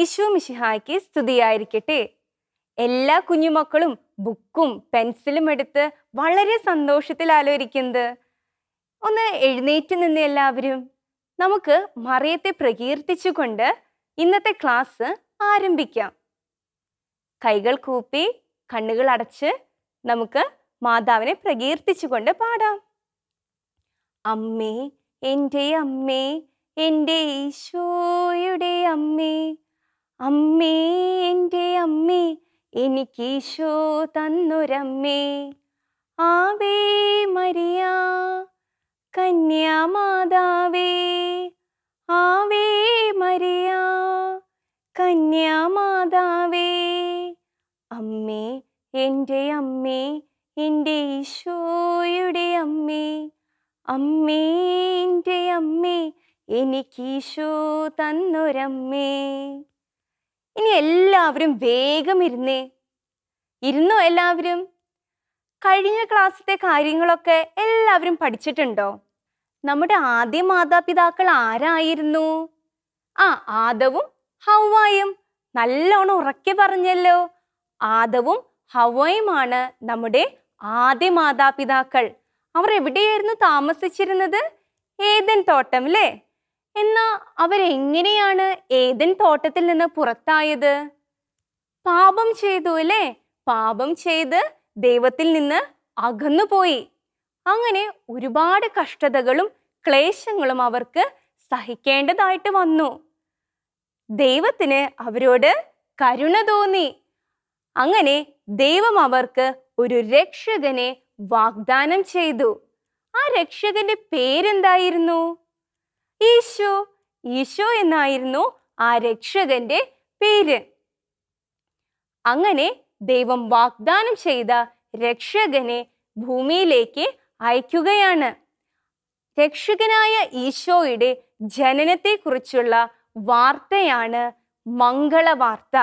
ഈശോ മിഷിഹായ്ക്ക് സ്തുതിയായിരിക്കട്ടെ എല്ലാ കുഞ്ഞുമക്കളും ബുക്കും പെൻസിലും എടുത്ത് വളരെ സന്തോഷത്തിൽ ആലോചിക്കുന്നത് ഒന്ന് എഴുന്നേറ്റ് നിന്ന് എല്ലാവരും നമുക്ക് മറിയത്തെ പ്രകീർത്തിച്ചുകൊണ്ട് ഇന്നത്തെ ക്ലാസ് ആരംഭിക്കാം കൈകൾ കൂപ്പി കണ്ണുകൾ അടച്ച് നമുക്ക് മാതാവിനെ പ്രകീർത്തിച്ചുകൊണ്ട് പാടാം അമ്മേ എൻ്റെ അമ്മേ എൻ്റെ ഈശോയുടെ അമ്മേ അമ്മേ എൻ്റെ അമ്മേ എനിക്കീശോ തന്നൊരമ്മേ ആവേ മരിയ കന്യാമാതാവേ ആവേ മരിയ കന്യാമാതാവേ അമ്മേ എൻ്റെ അമ്മേ എൻ്റെ ഈശോയുടെ അമ്മേ അമ്മേ എൻ്റെ അമ്മേ എനിക്കീശോ തന്നൊരമ്മേ ഇനി എല്ലാവരും വേഗം ഇരുന്നേ ഇരുന്നോ എല്ലാവരും കഴിഞ്ഞ ക്ലാസ്സിലെ കാര്യങ്ങളൊക്കെ എല്ലാവരും പഠിച്ചിട്ടുണ്ടോ നമ്മുടെ ആദ്യ മാതാപിതാക്കൾ ആരായിരുന്നു ആ ആദവും ഹൗവായും നല്ലോണം ഉറക്കെ പറഞ്ഞല്ലോ ആദവും ഹവായുമാണ് നമ്മുടെ ആദ്യ മാതാപിതാക്കൾ അവർ എവിടെയായിരുന്നു താമസിച്ചിരുന്നത് ഏതൻ തോട്ടം അല്ലേ എന്നാൽ അവരെങ്ങനെയാണ് ഏതൻ തോട്ടത്തിൽ നിന്ന് പുറത്തായത് പാപം ചെയ്തു അല്ലേ പാപം ചെയ്ത് ദൈവത്തിൽ നിന്ന് അകന്നുപോയി അങ്ങനെ ഒരുപാട് കഷ്ടതകളും ക്ലേശങ്ങളും അവർക്ക് സഹിക്കേണ്ടതായിട്ട് വന്നു ദൈവത്തിന് അവരോട് കരുണ തോന്നി അങ്ങനെ ദൈവം അവർക്ക് ഒരു രക്ഷകനെ വാഗ്ദാനം ചെയ്തു ആ രക്ഷകന്റെ പേരെന്തായിരുന്നു ഈശോ ഈശു എന്നായിരുന്നു ആ രക്ഷകന്റെ പേര് അങ്ങനെ ദൈവം വാഗ്ദാനം ചെയ്ത രക്ഷകനെ ഭൂമിയിലേക്ക് അയക്കുകയാണ് രക്ഷകനായ ഈശോയുടെ ജനനത്തെക്കുറിച്ചുള്ള വാർത്തയാണ് മംഗളവാർത്ത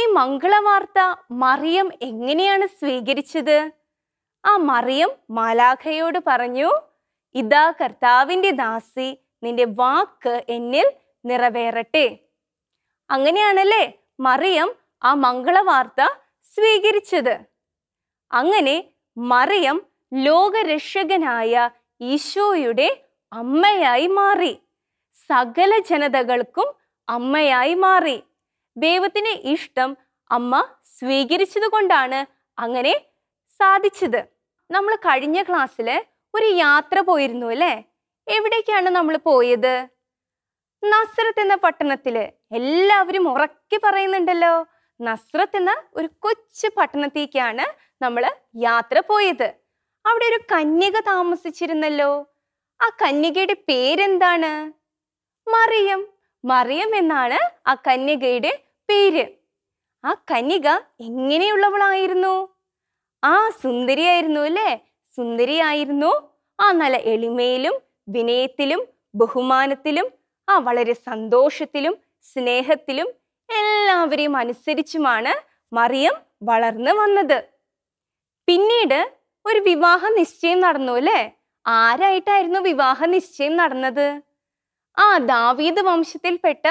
ഈ മംഗളവാർത്ത മറിയം എങ്ങനെയാണ് സ്വീകരിച്ചത് ആ മറിയം മാലാഖയോട് പറഞ്ഞു ഇതാ കർത്താവിൻ്റെ ദാസി നിന്റെ വാക്ക് എന്നിൽ നിറവേറട്ടെ അങ്ങനെയാണല്ലേ മറിയം ആ മംഗളവാർത്ത സ്വീകരിച്ചത് അങ്ങനെ മറിയം ലോകരക്ഷകനായ ഈശോയുടെ അമ്മയായി മാറി സകല ജനതകൾക്കും അമ്മയായി മാറി ദൈവത്തിന് ഇഷ്ടം അമ്മ സ്വീകരിച്ചതുകൊണ്ടാണ് അങ്ങനെ സാധിച്ചത് നമ്മൾ കഴിഞ്ഞ ക്ലാസ്സിൽ ഒരു യാത്ര പോയിരുന്നു അല്ലേ എവിടേക്കാണ് നമ്മൾ പോയത് നസ്രത്ത് എന്ന പട്ടണത്തില് എല്ലാവരും ഉറക്കി പറയുന്നുണ്ടല്ലോ നസ്രത്ത് എന്ന ഒരു കൊച്ചു പട്ടണത്തേക്കാണ് നമ്മൾ യാത്ര പോയത് അവിടെ ഒരു കന്യക താമസിച്ചിരുന്നല്ലോ ആ കന്യകയുടെ പേരെന്താണ് മറിയം മറിയം എന്നാണ് ആ കന്യകയുടെ പേര് ആ കന്യക എങ്ങനെയുള്ളവളായിരുന്നു ആ സുന്ദരിയായിരുന്നു അല്ലേ സുന്ദരിയായിരുന്നു ആ നല്ല എളിമയിലും വിനയത്തിലും ബഹുമാനത്തിലും ആ വളരെ സന്തോഷത്തിലും സ്നേഹത്തിലും എല്ലാവരെയും അനുസരിച്ചുമാണ് മറിയം വളർന്നു വന്നത് പിന്നീട് ഒരു വിവാഹ നിശ്ചയം നടന്നു അല്ലേ ആരായിട്ടായിരുന്നു വിവാഹ നിശ്ചയം നടന്നത് ആ ദാവീദ് വംശത്തിൽപ്പെട്ട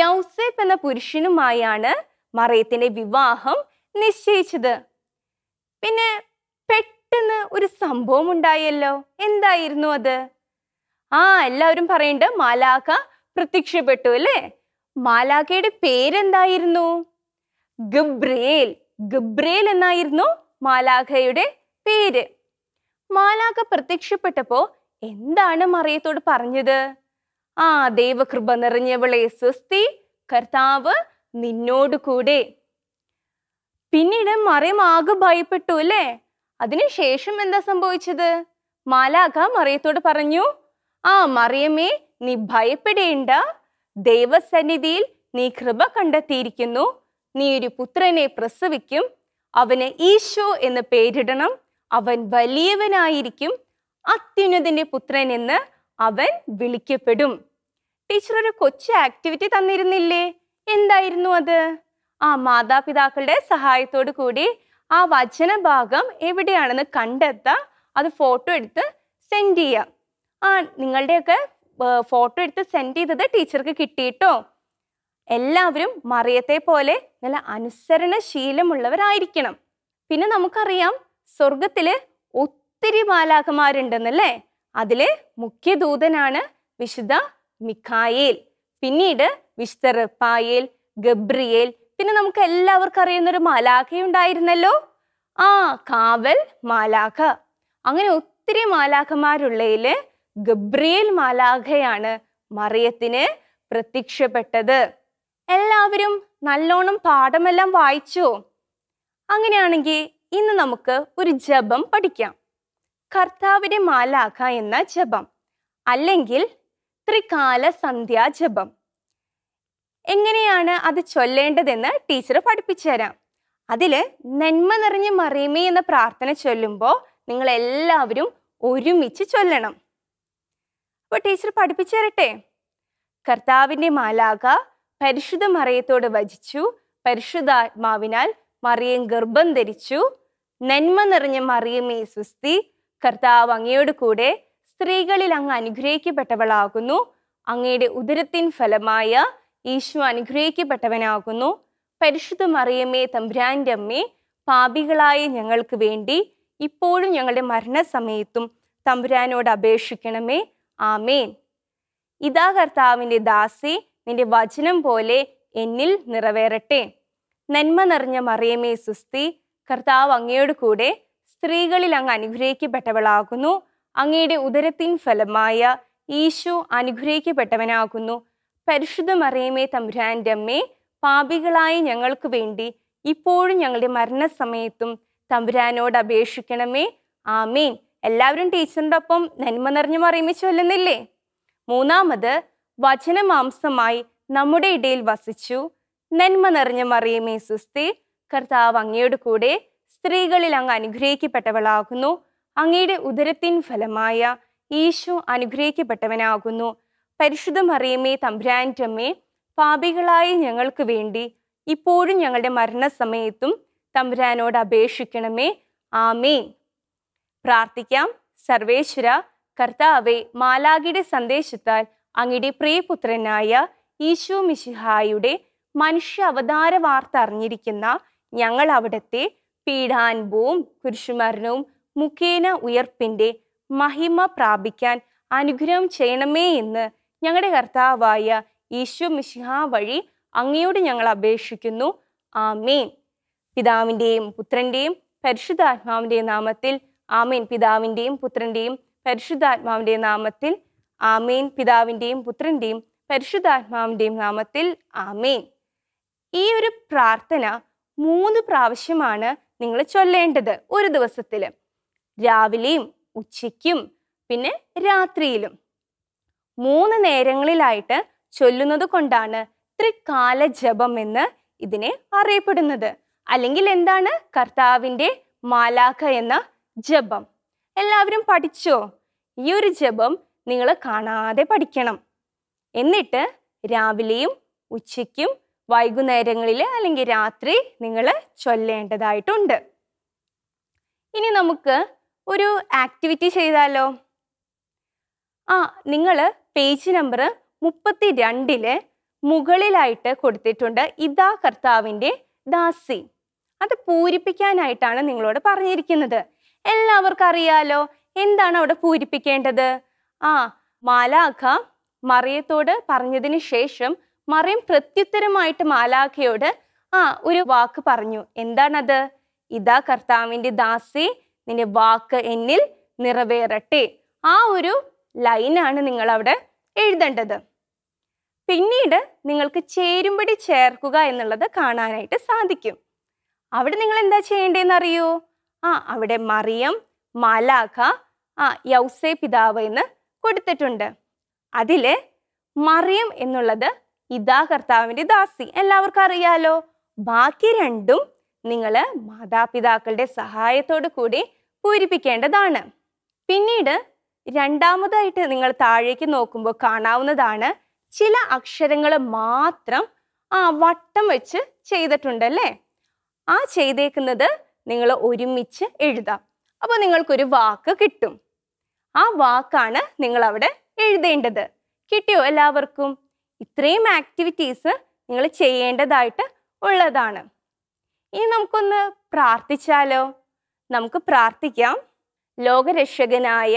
യൗസേപ്പ് എന്ന പുരുഷനുമായാണ് മറിയത്തിന്റെ വിവാഹം നിശ്ചയിച്ചത് പിന്നെ പെട്ടെന്ന് ഒരു സംഭവം ഉണ്ടായല്ലോ എന്തായിരുന്നു അത് ആ എല്ലാവരും പറയണ്ട മാലാഖ പ്രത്യക്ഷപ്പെട്ടു അല്ലേ മാലാഖയുടെ പേരെന്തായിരുന്നു ഗബ്രേൽ ഗബ്രേൽ എന്നായിരുന്നു മാലാഖയുടെ പേര് മാലാഖ പ്രത്യക്ഷപ്പെട്ടപ്പോ എന്താണ് മറിയത്തോട് പറഞ്ഞത് ആ ദൈവകൃപ നിറഞ്ഞവളെ സ്വസ്തി കർത്താവ് നിന്നോട് കൂടെ പിന്നീട് മറിയം ആകെ ഭയപ്പെട്ടു അല്ലേ അതിനുശേഷം എന്താ സംഭവിച്ചത് മാലാഖ മറിയത്തോട് പറഞ്ഞു ആ മറിയമേ നീ ഭയപ്പെടേണ്ട ദൈവസന്നിധിയിൽ നീ കൃപ കണ്ടെത്തിയിരിക്കുന്നു നീ ഒരു പുത്രനെ പ്രസവിക്കും അവന് ഈശോ എന്ന് പേരിടണം അവൻ വലിയവനായിരിക്കും അത്യുന്നതിൻ്റെ പുത്രൻ എന്ന് അവൻ വിളിക്കപ്പെടും ടീച്ചർ ഒരു കൊച്ചു ആക്ടിവിറ്റി തന്നിരുന്നില്ലേ എന്തായിരുന്നു അത് ആ മാതാപിതാക്കളുടെ സഹായത്തോടു കൂടി ആ വചനഭാഗം എവിടെയാണെന്ന് കണ്ടെത്താം അത് ഫോട്ടോ എടുത്ത് സെൻഡ് ചെയ്യാം ആ നിങ്ങളുടെയൊക്കെ ഫോട്ടോ എടുത്ത് സെൻഡ് ചെയ്തത് ടീച്ചർക്ക് കിട്ടിയിട്ടോ എല്ലാവരും മറിയത്തെ പോലെ നല്ല അനുസരണശീലമുള്ളവരായിരിക്കണം പിന്നെ നമുക്കറിയാം സ്വർഗത്തിൽ ഒത്തിരി മാലാഖമാരുണ്ടെന്നല്ലേ അതിലെ മുഖ്യ ദൂതനാണ് വിശുദ്ധ മിഖായേൽ പിന്നീട് വിശുദ്ധ റിപ്പായേൽ ഗബ്രിയേൽ പിന്നെ നമുക്ക് എല്ലാവർക്കും ഒരു മാലാഖയുണ്ടായിരുന്നല്ലോ ആ കാവൽ മാലാഖ അങ്ങനെ ഒത്തിരി മാലാഖമാരുള്ളതിൽ ഗബ്രിയേൽ മാലാഖയാണ് മറിയത്തിന് പ്രത്യക്ഷപ്പെട്ടത് എല്ലാവരും നല്ലോണം പാഠമെല്ലാം വായിച്ചോ അങ്ങനെയാണെങ്കിൽ ഇന്ന് നമുക്ക് ഒരു ജപം പഠിക്കാം കർത്താവിൻ്റെ മാലാഖ എന്ന ജപം അല്ലെങ്കിൽ ത്രികാല സന്ധ്യാ ജപം എങ്ങനെയാണ് അത് ചൊല്ലേണ്ടതെന്ന് ടീച്ചർ പഠിപ്പിച്ചു തരാം അതിൽ നന്മ നിറഞ്ഞ മറിയമേ എന്ന പ്രാർത്ഥന ചൊല്ലുമ്പോൾ നിങ്ങൾ എല്ലാവരും ഒരുമിച്ച് ചൊല്ലണം അപ്പോൾ ടീച്ചർ പഠിപ്പിച്ചു തരട്ടെ കർത്താവിൻ്റെ മാലാക പരിശുദ്ധ മറിയത്തോട് വചിച്ചു പരിശുദ്ധാത്മാവിനാൽ മറിയം ഗർഭം ധരിച്ചു നന്മ നിറഞ്ഞ മറിയമേ സുസ്തി കർത്താവ് അങ്ങയോട് കൂടെ സ്ത്രീകളിൽ അങ്ങ് അനുഗ്രഹിക്കപ്പെട്ടവളാകുന്നു അങ്ങയുടെ ഉദരത്തിൻ ഫലമായ ഈശോ അനുഗ്രഹിക്കപ്പെട്ടവനാകുന്നു പരിശുദ്ധ മറിയമ്മേ തമ്പുരാൻ്റെ അമ്മേ പാപികളായ ഞങ്ങൾക്ക് വേണ്ടി ഇപ്പോഴും ഞങ്ങളുടെ മരണസമയത്തും തമ്പുരാനോട് അപേക്ഷിക്കണമേ ആമേൻ ഇതാ കർത്താവിൻ്റെ ദാസി നിന്റെ വചനം പോലെ എന്നിൽ നിറവേറട്ടെ നന്മ നിറഞ്ഞ മറിയമേ സുസ്തി കർത്താവ് അങ്ങയോട് കൂടെ സ്ത്രീകളിൽ അങ്ങ് അനുഗ്രഹിക്കപ്പെട്ടവളാകുന്നു അങ്ങയുടെ ഉദരത്തിൻ ഫലമായ ഈശോ അനുഗ്രഹിക്കപ്പെട്ടവനാകുന്നു പരിശുദ്ധ മറിയമേ തമ്പുരാൻ്റെ അമ്മേ പാപികളായ ഞങ്ങൾക്ക് വേണ്ടി ഇപ്പോഴും ഞങ്ങളുടെ മരണസമയത്തും തമ്പുരാനോട് അപേക്ഷിക്കണമേ ആമീൻ എല്ലാവരും ടീച്ചറിൻ്റെ ഒപ്പം നന്മ നിറഞ്ഞ മറിയമേ ചൊല്ലുന്നില്ലേ മൂന്നാമത് വചനമാംസമായി നമ്മുടെ ഇടയിൽ വസിച്ചു നന്മ നിറഞ്ഞ മറിയമേ സുസ്തി കർത്താവ് അങ്ങയുടെ കൂടെ സ്ത്രീകളിൽ അങ്ങ് അനുഗ്രഹിക്കപ്പെട്ടവളാകുന്നു അങ്ങയുടെ ഉദരത്തിൻ ഫലമായ ഈശോ അനുഗ്രഹിക്കപ്പെട്ടവനാകുന്നു പരിശുദ്ധ മറിയമ്മേ തമ്പ്രാൻറ്റമ്മേ പാപികളായി ഞങ്ങൾക്ക് വേണ്ടി ഇപ്പോഴും ഞങ്ങളുടെ മരണസമയത്തും തമ്പുരാനോട് അപേക്ഷിക്കണമേ ആമേൻ പ്രാർത്ഥിക്കാം സർവേശ്വര കർത്താവെ മാലാകിയുടെ സന്ദേശത്താൽ അങ്ങയുടെ പ്രിയപുത്രനായ ഈശോ മിശിഹായുടെ മനുഷ്യ അവതാര വാർത്ത അറിഞ്ഞിരിക്കുന്ന ഞങ്ങൾ അവിടുത്തെ പീഡാനുഭവവും കുരിശുമരണവും മുഖേന ഉയർപ്പിൻ്റെ മഹിമ പ്രാപിക്കാൻ അനുഗ്രഹം ചെയ്യണമേ എന്ന് ഞങ്ങളുടെ കർത്താവായ യേശു മിശിഹ വഴി അങ്ങയോട് ഞങ്ങൾ അപേക്ഷിക്കുന്നു ആമേൻ പിതാവിൻ്റെയും പുത്രൻ്റെയും പരിശുദ്ധാത്മാവിൻ്റെയും നാമത്തിൽ ആമേൻ പിതാവിൻ്റെയും പുത്രൻ്റെയും പരിശുദ്ധാത്മാവിൻ്റെയും നാമത്തിൽ ആമേൻ പിതാവിൻ്റെയും പുത്രൻ്റെയും പരിശുദ്ധാത്മാവിൻ്റെയും നാമത്തിൽ ആമേൻ ഈ ഒരു പ്രാർത്ഥന മൂന്ന് പ്രാവശ്യമാണ് നിങ്ങൾ ചൊല്ലേണ്ടത് ഒരു ദിവസത്തിൽ രാവിലെയും ഉച്ചയ്ക്കും പിന്നെ രാത്രിയിലും മൂന്ന് നേരങ്ങളിലായിട്ട് ചൊല്ലുന്നത് കൊണ്ടാണ് ത്രികാല ജപം എന്ന് ഇതിനെ അറിയപ്പെടുന്നത് അല്ലെങ്കിൽ എന്താണ് കർത്താവിൻ്റെ മാലാഖ എന്ന ജപം എല്ലാവരും പഠിച്ചോ ഈ ഒരു ജപം നിങ്ങൾ കാണാതെ പഠിക്കണം എന്നിട്ട് രാവിലെയും ഉച്ചയ്ക്കും വൈകുന്നേരങ്ങളിൽ അല്ലെങ്കിൽ രാത്രി നിങ്ങൾ ചൊല്ലേണ്ടതായിട്ടുണ്ട് ഇനി നമുക്ക് ഒരു ആക്ടിവിറ്റി ചെയ്താലോ ആ നിങ്ങൾ പേജ് നമ്പർ മുപ്പത്തി രണ്ടില് മുകളിലായിട്ട് കൊടുത്തിട്ടുണ്ട് ഇതാ കർത്താവിൻ്റെ ദാസി അത് പൂരിപ്പിക്കാനായിട്ടാണ് നിങ്ങളോട് പറഞ്ഞിരിക്കുന്നത് എല്ലാവർക്കും അറിയാലോ എന്താണ് അവിടെ പൂരിപ്പിക്കേണ്ടത് ആ മാലാഖ മറിയത്തോട് പറഞ്ഞതിന് ശേഷം മറിയം പ്രത്യുത്തരമായിട്ട് മാലാഖയോട് ആ ഒരു വാക്ക് പറഞ്ഞു എന്താണത് ഇതാ കർത്താവിൻ്റെ ദാസി നിന്റെ വാക്ക് എന്നിൽ നിറവേറട്ടെ ആ ഒരു ലൈനാണ് നിങ്ങൾ അവിടെ എഴുതേണ്ടത് പിന്നീട് നിങ്ങൾക്ക് ചേരുംപടി ചേർക്കുക എന്നുള്ളത് കാണാനായിട്ട് സാധിക്കും അവിടെ നിങ്ങൾ എന്താ ചെയ്യേണ്ടതെന്ന് അറിയോ ആ അവിടെ മറിയം മാലാഖ ആ യൗസേ പിതാവ് എന്ന് കൊടുത്തിട്ടുണ്ട് അതില് മറിയം എന്നുള്ളത് ഇതാ കർത്താവിൻ്റെ ദാസി എല്ലാവർക്കും അറിയാലോ ബാക്കി രണ്ടും നിങ്ങൾ മാതാപിതാക്കളുടെ സഹായത്തോടു കൂടി പൂരിപ്പിക്കേണ്ടതാണ് പിന്നീട് രണ്ടാമതായിട്ട് നിങ്ങൾ താഴേക്ക് നോക്കുമ്പോൾ കാണാവുന്നതാണ് ചില അക്ഷരങ്ങൾ മാത്രം ആ വട്ടം വെച്ച് ചെയ്തിട്ടുണ്ടല്ലേ ആ ചെയ്തേക്കുന്നത് നിങ്ങൾ ഒരുമിച്ച് എഴുതാം അപ്പോൾ നിങ്ങൾക്കൊരു വാക്ക് കിട്ടും ആ വാക്കാണ് നിങ്ങൾ അവിടെ എഴുതേണ്ടത് കിട്ടിയോ എല്ലാവർക്കും ഇത്രയും ആക്ടിവിറ്റീസ് നിങ്ങൾ ചെയ്യേണ്ടതായിട്ട് ഉള്ളതാണ് ഇനി നമുക്കൊന്ന് പ്രാർത്ഥിച്ചാലോ നമുക്ക് പ്രാർത്ഥിക്കാം ലോകരക്ഷകനായ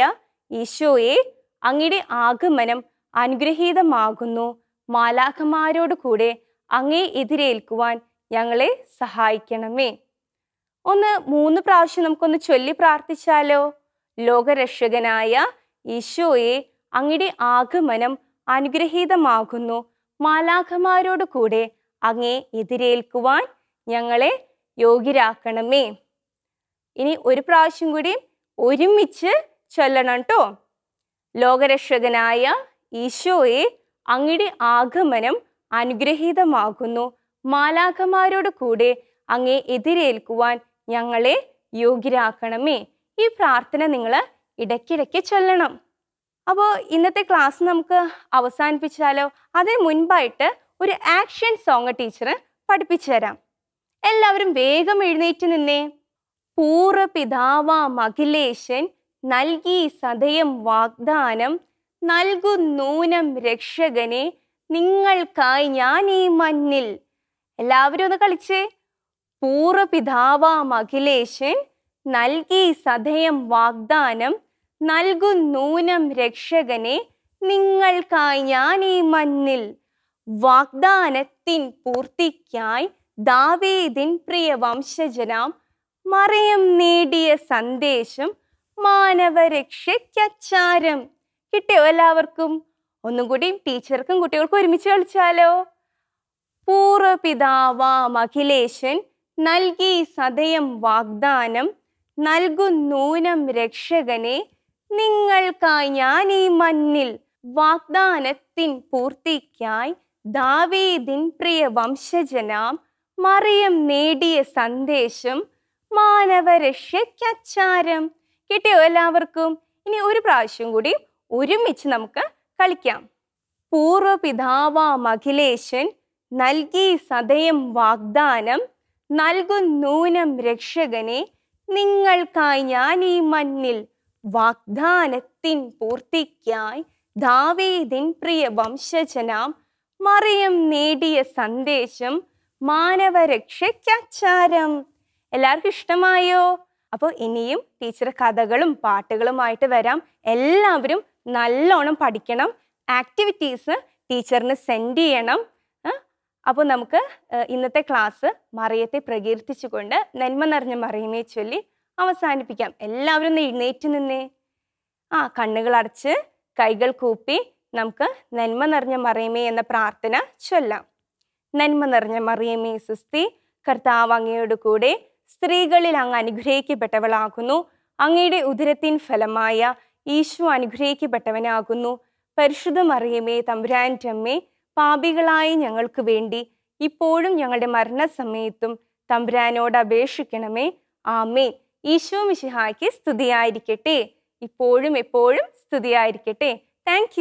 ഈശോയെ അങ്ങയുടെ ആഗമനം അനുഗ്രഹീതമാകുന്നു മാലാഖമാരോട് കൂടെ അങ്ങേ എതിരേൽക്കുവാൻ ഞങ്ങളെ സഹായിക്കണമേ ഒന്ന് മൂന്ന് പ്രാവശ്യം നമുക്കൊന്ന് ചൊല്ലി പ്രാർത്ഥിച്ചാലോ ലോകരക്ഷകനായ ഈശോയെ അങ്ങയുടെ ആഗമനം അനുഗ്രഹീതമാകുന്നു മാലാഖമാരോട് കൂടെ അങ്ങേ എതിരേൽക്കുവാൻ ഞങ്ങളെ യോഗ്യരാക്കണമേ ഇനി ഒരു പ്രാവശ്യം കൂടി ഒരുമിച്ച് ചൊല്ലണം കേട്ടോ ലോകരക്ഷകനായ ഈശോയെ അങ്ങയുടെ ആഗമനം അനുഗ്രഹീതമാകുന്നു മാലാഖമാരോട് കൂടെ അങ്ങേ എതിരേൽക്കുവാൻ ഞങ്ങളെ യോഗ്യരാക്കണമേ ഈ പ്രാർത്ഥന നിങ്ങൾ ഇടയ്ക്കിടയ്ക്ക് ചൊല്ലണം അപ്പോൾ ഇന്നത്തെ ക്ലാസ് നമുക്ക് അവസാനിപ്പിച്ചാലോ അതിന് മുൻപായിട്ട് ഒരു ആക്ഷൻ സോങ് ടീച്ചർ പഠിപ്പിച്ചു തരാം എല്ലാവരും വേഗം എഴുന്നേറ്റ് നിന്നേ പൂർവ്വ പിതാവ അഖിലേശൻ നൽകി സതയം വാഗ്ദാനം നൽകുന്നൂനം രക്ഷകനെ നിങ്ങൾക്കായി ഞാൻ ഈ മഞ്ഞിൽ എല്ലാവരും ഒന്ന് കളിച്ചേ പൂർവപിതാവാം അഖിലേശൻ നൽകി സതയം വാഗ്ദാനം നൽകുന്നൂനം രക്ഷകനെ നിങ്ങൾക്കായി ഞാൻ ഈ മഞ്ഞിൽ വാഗ്ദാനത്തിൻ പൂർത്തിക്കായി ദാവേദിൻ പ്രിയ വംശജനാം മറയം നേടിയ സന്ദേശം മാനവരക്ഷയ്ക്കച്ചാരം കിട്ടിയോ എല്ലാവർക്കും ഒന്നും കൂടി ടീച്ചർക്കും കുട്ടികൾക്കും ഒരുമിച്ച് കളിച്ചാലോ പൂർവപിതാവാം അഖിലേശൻ നൽകി സതയം വാഗ്ദാനം നൽകുന്നൂനം രക്ഷകനെ നിങ്ങൾക്കായി ഞാൻ ഈ മണ്ണിൽ വാഗ്ദാനത്തിൻ പൂർത്തിക്കായി ദാവീദിൻ പ്രിയ വംശജനാം മറിയം നേടിയ സന്ദേശം മാനവരക്ഷയ്ക്കച്ചാരം കിട്ടിയോ എല്ലാവർക്കും ഇനി ഒരു പ്രാവശ്യം കൂടി ഒരുമിച്ച് നമുക്ക് കളിക്കാം പൂർവപിതാവ അഖിലേശൻ നൽകി സതയം വാഗ്ദാനം നൽകുന്നൂനം രക്ഷകനെ നിങ്ങൾക്കായി ഞാൻ ഈ മണ്ണിൽ വാഗ്ദാനത്തിൻ പൂർത്തിക്കായി ദാവേദിൻ പ്രിയ വംശജനാം മറിയം നേടിയ സന്ദേശം മാനവരക്ഷയ്ക്കാച്ചാരം എല്ലാവർക്കും ഇഷ്ടമായോ അപ്പോൾ ഇനിയും ടീച്ചർ കഥകളും പാട്ടുകളുമായിട്ട് വരാം എല്ലാവരും നല്ലോണം പഠിക്കണം ആക്ടിവിറ്റീസ് ടീച്ചറിന് സെൻഡ് ചെയ്യണം അപ്പോൾ നമുക്ക് ഇന്നത്തെ ക്ലാസ് മറിയത്തെ പ്രകീർത്തിച്ചുകൊണ്ട് നന്മ നിറഞ്ഞ മറിയമേ ചൊല്ലി അവസാനിപ്പിക്കാം എല്ലാവരും ഒന്ന് എഴുന്നേറ്റ് നിന്നേ ആ അടച്ച് കൈകൾ കൂപ്പി നമുക്ക് നന്മ നിറഞ്ഞ മറിയമേ എന്ന പ്രാർത്ഥന ചൊല്ലാം നന്മ നിറഞ്ഞ മറിയമേ സുസ്തി കർത്താവ് അങ്ങയോട് കൂടെ സ്ത്രീകളിൽ അങ്ങ് അനുഗ്രഹിക്കപ്പെട്ടവളാകുന്നു അങ്ങയുടെ ഉദരത്തിൻ ഫലമായ ഈശോ അനുഗ്രഹിക്കപ്പെട്ടവനാകുന്നു പരിശുദ്ധ മറിയമേ തമ്പുരാൻ്റെ അമ്മേ പാപികളായ ഞങ്ങൾക്ക് വേണ്ടി ഇപ്പോഴും ഞങ്ങളുടെ മരണസമയത്തും തമ്പുരാനോട് അപേക്ഷിക്കണമേ ആമേ ഈശോ മിശിഹായ്ക്ക് സ്തുതിയായിരിക്കട്ടെ ഇപ്പോഴും എപ്പോഴും സ്തുതിയായിരിക്കട്ടെ താങ്ക്